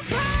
Bye.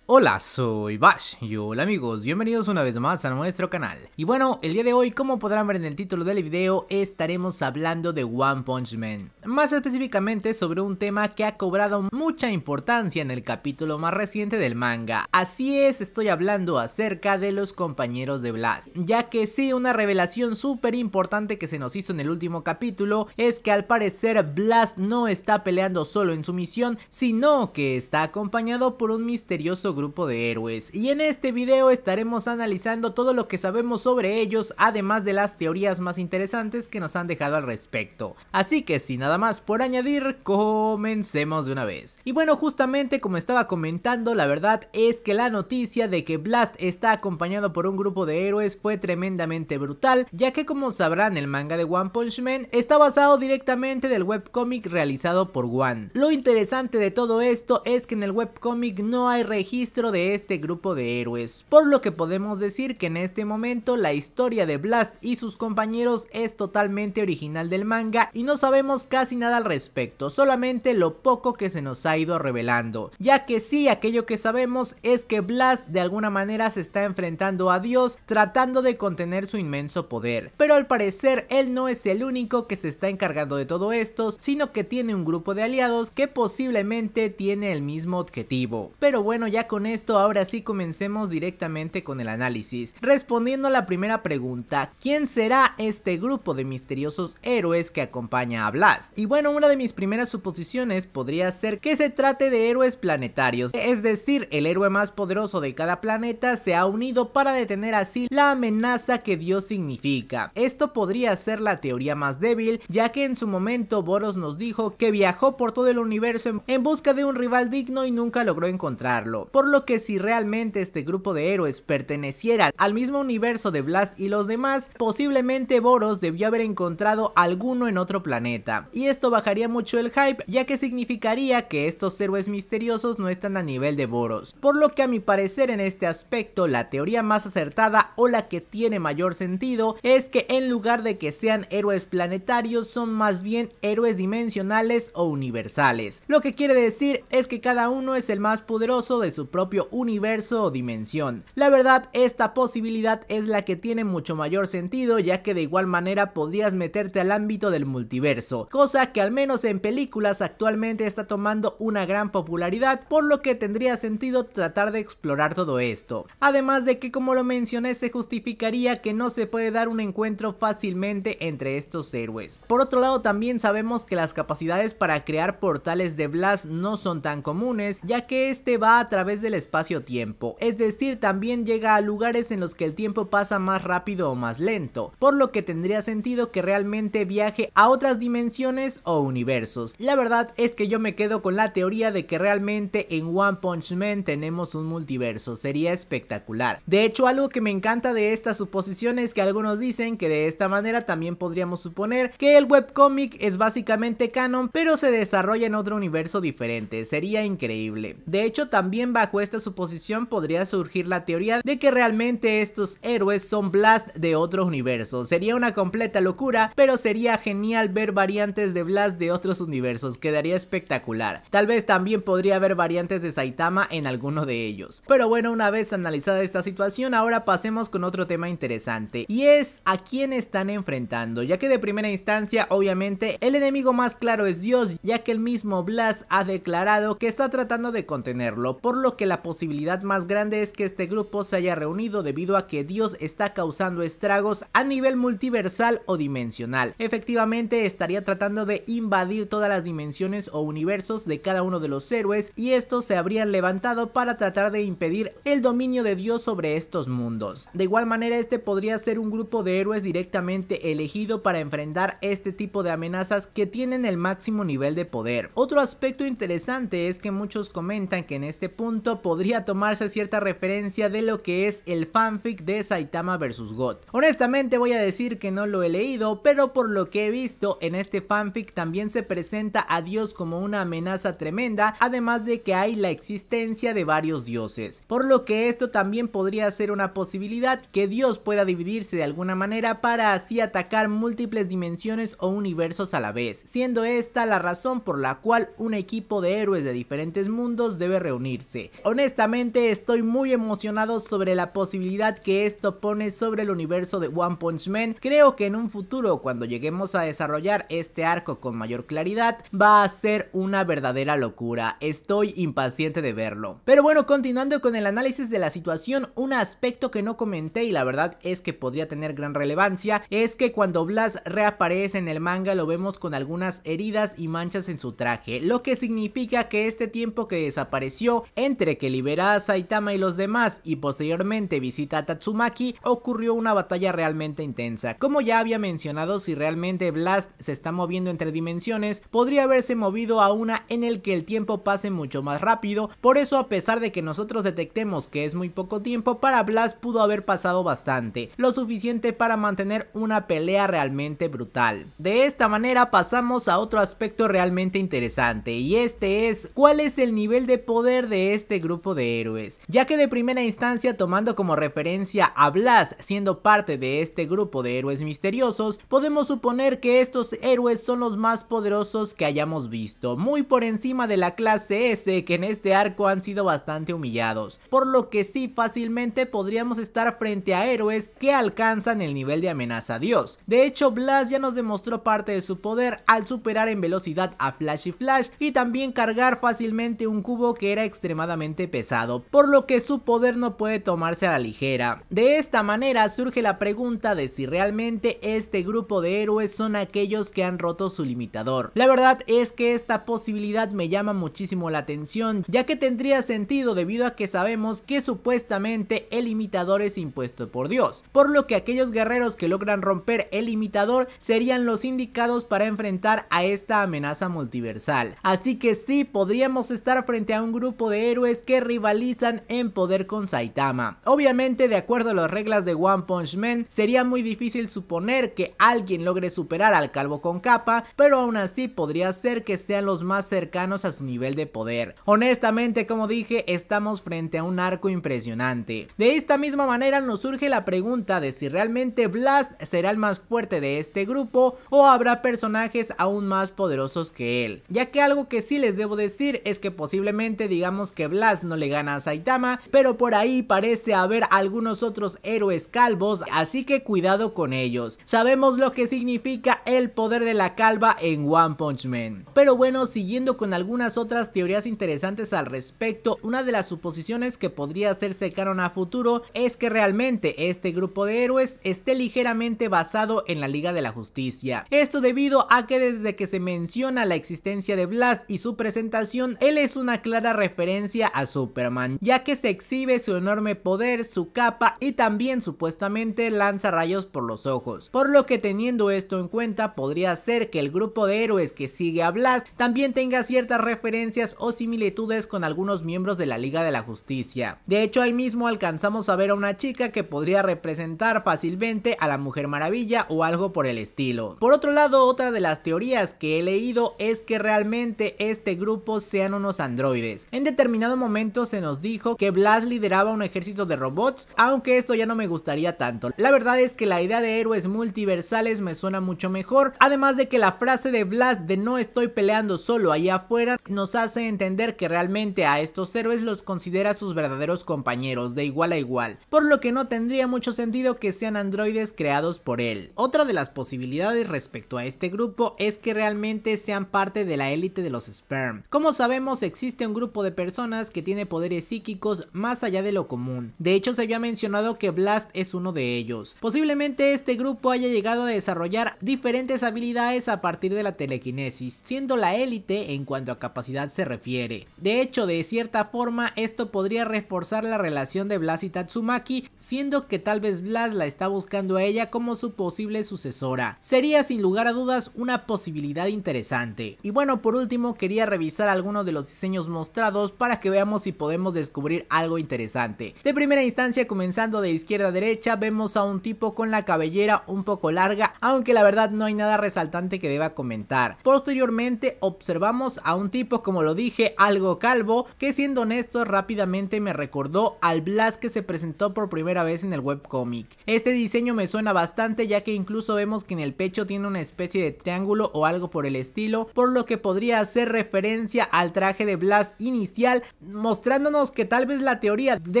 Hola, soy Bash y hola amigos, bienvenidos una vez más a nuestro canal. Y bueno, el día de hoy, como podrán ver en el título del video, estaremos hablando de One Punch Man. Más específicamente sobre un tema que ha cobrado mucha importancia en el capítulo más reciente del manga. Así es, estoy hablando acerca de los compañeros de Blast, ya que sí, una revelación súper importante que se nos hizo en el último capítulo es que al parecer Blast no está peleando solo en su misión, sino que está acompañado por un misterioso grupo grupo de héroes. Y en este vídeo estaremos analizando todo lo que sabemos sobre ellos, además de las teorías más interesantes que nos han dejado al respecto. Así que sin nada más por añadir, comencemos de una vez. Y bueno, justamente como estaba comentando, la verdad es que la noticia de que Blast está acompañado por un grupo de héroes fue tremendamente brutal, ya que como sabrán el manga de One Punch Man está basado directamente del webcomic realizado por One. Lo interesante de todo esto es que en el webcomic no hay registro de este grupo de héroes, por lo que podemos decir que en este momento la historia de Blast y sus compañeros es totalmente original del manga y no sabemos casi nada al respecto, solamente lo poco que se nos ha ido revelando, ya que sí aquello que sabemos es que Blast de alguna manera se está enfrentando a Dios tratando de contener su inmenso poder, pero al parecer él no es el único que se está encargando de todo esto, sino que tiene un grupo de aliados que posiblemente tiene el mismo objetivo. Pero bueno, ya con esto, ahora sí comencemos directamente con el análisis. Respondiendo a la primera pregunta, ¿quién será este grupo de misteriosos héroes que acompaña a Blast? Y bueno, una de mis primeras suposiciones podría ser que se trate de héroes planetarios, es decir, el héroe más poderoso de cada planeta se ha unido para detener así la amenaza que Dios significa. Esto podría ser la teoría más débil, ya que en su momento Boros nos dijo que viajó por todo el universo en busca de un rival digno y nunca logró encontrarlo por lo que si realmente este grupo de héroes perteneciera al mismo universo de Blast y los demás, posiblemente Boros debió haber encontrado alguno en otro planeta. Y esto bajaría mucho el hype, ya que significaría que estos héroes misteriosos no están a nivel de Boros. Por lo que a mi parecer en este aspecto, la teoría más acertada o la que tiene mayor sentido es que en lugar de que sean héroes planetarios, son más bien héroes dimensionales o universales. Lo que quiere decir es que cada uno es el más poderoso de su propio universo o dimensión. La verdad, esta posibilidad es la que tiene mucho mayor sentido ya que de igual manera podrías meterte al ámbito del multiverso, cosa que al menos en películas actualmente está tomando una gran popularidad, por lo que tendría sentido tratar de explorar todo esto. Además de que como lo mencioné se justificaría que no se puede dar un encuentro fácilmente entre estos héroes. Por otro lado también sabemos que las capacidades para crear portales de Blast no son tan comunes, ya que este va a través del espacio-tiempo, es decir, también llega a lugares en los que el tiempo pasa más rápido o más lento, por lo que tendría sentido que realmente viaje a otras dimensiones o universos. La verdad es que yo me quedo con la teoría de que realmente en One Punch Man tenemos un multiverso, sería espectacular. De hecho, algo que me encanta de esta suposición es que algunos dicen que de esta manera también podríamos suponer que el webcomic es básicamente canon, pero se desarrolla en otro universo diferente, sería increíble. De hecho, también bajo esta suposición podría surgir la teoría de que realmente estos héroes son Blast de otros universos. Sería una completa locura, pero sería genial ver variantes de Blast de otros universos, quedaría espectacular. Tal vez también podría haber variantes de Saitama en alguno de ellos. Pero bueno, una vez analizada esta situación, ahora pasemos con otro tema interesante, y es a quién están enfrentando, ya que de primera instancia, obviamente, el enemigo más claro es Dios, ya que el mismo Blast ha declarado que está tratando de contenerlo, por lo que que la posibilidad más grande es que este grupo se haya reunido debido a que Dios está causando estragos a nivel multiversal o dimensional. Efectivamente estaría tratando de invadir todas las dimensiones o universos de cada uno de los héroes y estos se habrían levantado para tratar de impedir el dominio de Dios sobre estos mundos. De igual manera este podría ser un grupo de héroes directamente elegido para enfrentar este tipo de amenazas que tienen el máximo nivel de poder. Otro aspecto interesante es que muchos comentan que en este punto podría tomarse cierta referencia de lo que es el fanfic de Saitama vs. God. Honestamente voy a decir que no lo he leído, pero por lo que he visto en este fanfic también se presenta a Dios como una amenaza tremenda, además de que hay la existencia de varios dioses, por lo que esto también podría ser una posibilidad que Dios pueda dividirse de alguna manera para así atacar múltiples dimensiones o universos a la vez, siendo esta la razón por la cual un equipo de héroes de diferentes mundos debe reunirse. Honestamente estoy muy emocionado sobre la posibilidad que esto pone sobre el universo de One Punch Man. Creo que en un futuro, cuando lleguemos a desarrollar este arco con mayor claridad, va a ser una verdadera locura. Estoy impaciente de verlo. Pero bueno, continuando con el análisis de la situación, un aspecto que no comenté y la verdad es que podría tener gran relevancia es que cuando Blas reaparece en el manga lo vemos con algunas heridas y manchas en su traje, lo que significa que este tiempo que desapareció entre que libera a Saitama y los demás y posteriormente visita a Tatsumaki, ocurrió una batalla realmente intensa. Como ya había mencionado, si realmente Blast se está moviendo entre dimensiones, podría haberse movido a una en el que el tiempo pase mucho más rápido, por eso a pesar de que nosotros detectemos que es muy poco tiempo, para Blast pudo haber pasado bastante, lo suficiente para mantener una pelea realmente brutal. De esta manera pasamos a otro aspecto realmente interesante y este es cuál es el nivel de poder de este este grupo de héroes, ya que de primera instancia tomando como referencia a Blas siendo parte de este grupo de héroes misteriosos, podemos suponer que estos héroes son los más poderosos que hayamos visto, muy por encima de la clase S que en este arco han sido bastante humillados, por lo que sí fácilmente podríamos estar frente a héroes que alcanzan el nivel de amenaza a Dios. De hecho Blas ya nos demostró parte de su poder al superar en velocidad a Flash y Flash y también cargar fácilmente un cubo que era extremadamente pesado, por lo que su poder no puede tomarse a la ligera. De esta manera surge la pregunta de si realmente este grupo de héroes son aquellos que han roto su limitador. La verdad es que esta posibilidad me llama muchísimo la atención, ya que tendría sentido debido a que sabemos que supuestamente el limitador es impuesto por Dios, por lo que aquellos guerreros que logran romper el limitador serían los indicados para enfrentar a esta amenaza multiversal. Así que sí, podríamos estar frente a un grupo de héroes que rivalizan en poder con Saitama. Obviamente de acuerdo a las reglas de One Punch Man sería muy difícil suponer que alguien logre superar al calvo con capa, pero aún así podría ser que sean los más cercanos a su nivel de poder. Honestamente como dije estamos frente a un arco impresionante. De esta misma manera nos surge la pregunta de si realmente Blast será el más fuerte de este grupo o habrá personajes aún más poderosos que él, ya que algo que sí les debo decir es que posiblemente digamos que Blast no le gana a Saitama, pero por ahí parece haber algunos otros héroes calvos, así que cuidado con ellos. Sabemos lo que significa el poder de la calva en One Punch Man. Pero bueno, siguiendo con algunas otras teorías interesantes al respecto, una de las suposiciones que podría hacerse canon a futuro es que realmente este grupo de héroes esté ligeramente basado en la Liga de la Justicia. Esto debido a que desde que se menciona la existencia de Blast y su presentación, él es una clara referencia a Superman, ya que se exhibe su enorme poder, su capa y también supuestamente lanza rayos por los ojos. Por lo que teniendo esto en cuenta, podría ser que el grupo de héroes que sigue a Blast también tenga ciertas referencias o similitudes con algunos miembros de la Liga de la Justicia. De hecho ahí mismo alcanzamos a ver a una chica que podría representar fácilmente a la Mujer Maravilla o algo por el estilo. Por otro lado otra de las teorías que he leído es que realmente este grupo sean unos androides. En determinado momento se nos dijo que Blast lideraba un ejército de robots, aunque esto ya no me gustaría tanto. La verdad es que la idea de héroes multiversales me suena mucho mejor Además de que la frase de blast de no estoy peleando solo ahí afuera nos hace entender que realmente a estos héroes los considera sus verdaderos compañeros de igual a igual, por lo que no tendría mucho sentido que sean androides creados por él. Otra de las posibilidades respecto a este grupo es que realmente sean parte de la élite de los Sperm. Como sabemos existe un grupo de personas que tiene poderes psíquicos más allá de lo común. De hecho se había mencionado que Blast es uno de ellos. Posiblemente este grupo haya llegado a desarrollar diferentes diferentes habilidades a partir de la telequinesis, siendo la élite en cuanto a capacidad se refiere. De hecho, de cierta forma, esto podría reforzar la relación de Blas y Tatsumaki, siendo que tal vez Blas la está buscando a ella como su posible sucesora. Sería sin lugar a dudas una posibilidad interesante. Y bueno, por último, quería revisar algunos de los diseños mostrados para que veamos si podemos descubrir algo interesante. De primera instancia, comenzando de izquierda a derecha, vemos a un tipo con la cabellera un poco larga, aunque la verdad no no hay nada resaltante que deba comentar. Posteriormente observamos a un tipo, como lo dije, algo calvo, que siendo honesto rápidamente me recordó al Blast... que se presentó por primera vez en el webcomic. Este diseño me suena bastante ya que incluso vemos que en el pecho tiene una especie de triángulo o algo por el estilo, por lo que podría hacer referencia al traje de Blast inicial, mostrándonos que tal vez la teoría de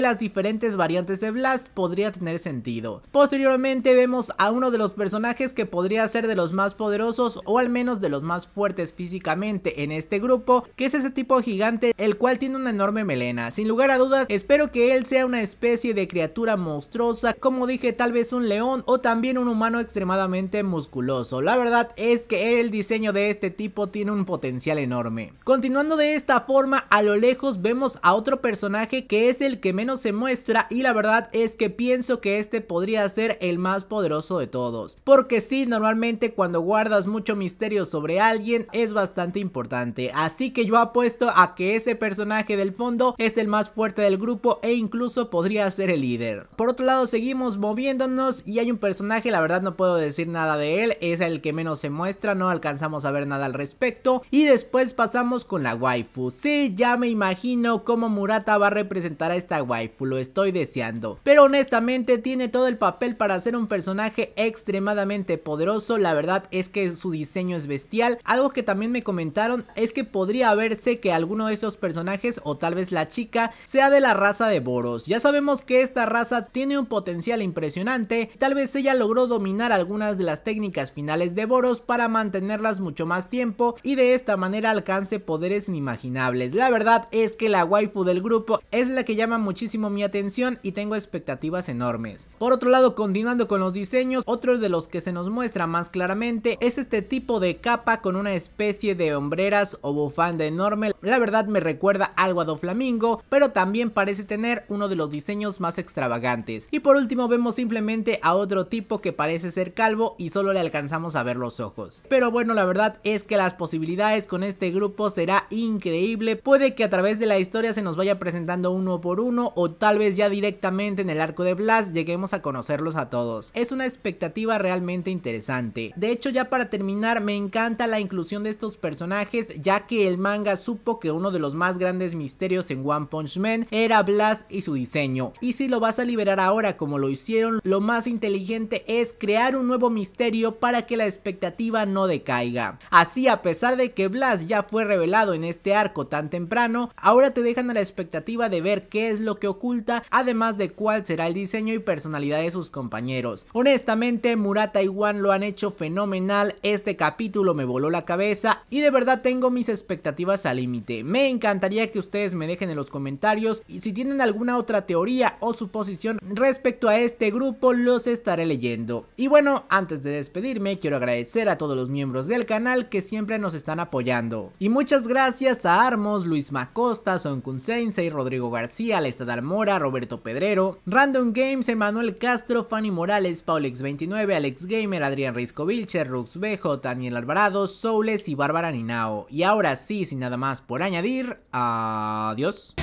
las diferentes variantes de Blast podría tener sentido. Posteriormente vemos a uno de los personajes que podría ser de de los más poderosos o al menos de los más fuertes físicamente en este grupo, que es ese tipo gigante el cual tiene una enorme melena. Sin lugar a dudas, espero que él sea una especie de criatura monstruosa, como dije, tal vez un león o también un humano extremadamente musculoso. La verdad es que el diseño de este tipo tiene un potencial enorme. Continuando de esta forma, a lo lejos vemos a otro personaje que es el que menos se muestra y la verdad es que pienso que este podría ser el más poderoso de todos. Porque si normalmente cuando guardas mucho misterio sobre alguien, es bastante importante. Así que yo apuesto a que ese personaje del fondo es el más fuerte del grupo e incluso podría ser el líder. Por otro lado, seguimos moviéndonos y hay un personaje, la verdad no puedo decir nada de él, es el que menos se muestra, no alcanzamos a ver nada al respecto. Y después pasamos con la waifu. Sí, ya me imagino cómo Murata va a representar a esta waifu, lo estoy deseando. Pero honestamente tiene todo el papel para ser un personaje extremadamente poderoso, la verdad es que su diseño es bestial. Algo que también me comentaron es que podría verse que alguno de esos personajes o tal vez la chica sea de la raza de Boros. Ya sabemos que esta raza tiene un potencial impresionante, tal vez ella logró dominar algunas de las técnicas finales de Boros para mantenerlas mucho más tiempo y de esta manera alcance poderes inimaginables. La verdad es que la waifu del grupo es la que llama muchísimo mi atención y tengo expectativas enormes. Por otro lado, continuando con los diseños, otro de los que se nos muestra más claramente es este tipo de capa con una especie de hombreras o bufanda enorme. La verdad me recuerda algo a Doflamingo, pero también parece tener uno de los diseños más extravagantes. Y por último vemos simplemente a otro tipo que parece ser calvo y solo le alcanzamos a ver los ojos. Pero bueno, la verdad es que las posibilidades con este grupo será increíble. Puede que a través de la historia se nos vaya presentando uno por uno o tal vez ya directamente en el arco de Blast lleguemos a conocerlos a todos. Es una expectativa realmente interesante. De hecho, ya para terminar, me encanta la inclusión de estos personajes, ya que el manga supo que uno de los más grandes misterios en One Punch Man era Blast y su diseño. Y si lo vas a liberar ahora como lo hicieron, lo más inteligente es crear un nuevo misterio para que la expectativa no decaiga. Así, a pesar de que Blast ya fue revelado en este arco tan temprano, ahora te dejan a la expectativa de ver qué es lo que oculta, además de cuál será el diseño y personalidad de sus compañeros. Honestamente, Murata y Wan lo han hecho fenomenal, este capítulo me voló la cabeza y de verdad tengo mis expectativas al límite. Me encantaría que ustedes me dejen en los comentarios y si tienen alguna otra teoría o suposición respecto a este grupo los estaré leyendo. Y bueno, antes de despedirme quiero agradecer a todos los miembros del canal que siempre nos están apoyando. Y muchas gracias a Armos, Luis Macosta, Son Kunsensei, Rodrigo García, Alestad armora Roberto Pedrero, Random Games, Emanuel Castro, Fanny Morales, Paulix29, Alex Gamer, Adrián Risco Wilcher Vilche, Rux Daniel Alvarado, Soules y Bárbara Ninao. Y ahora sí, sin nada más por añadir, adiós.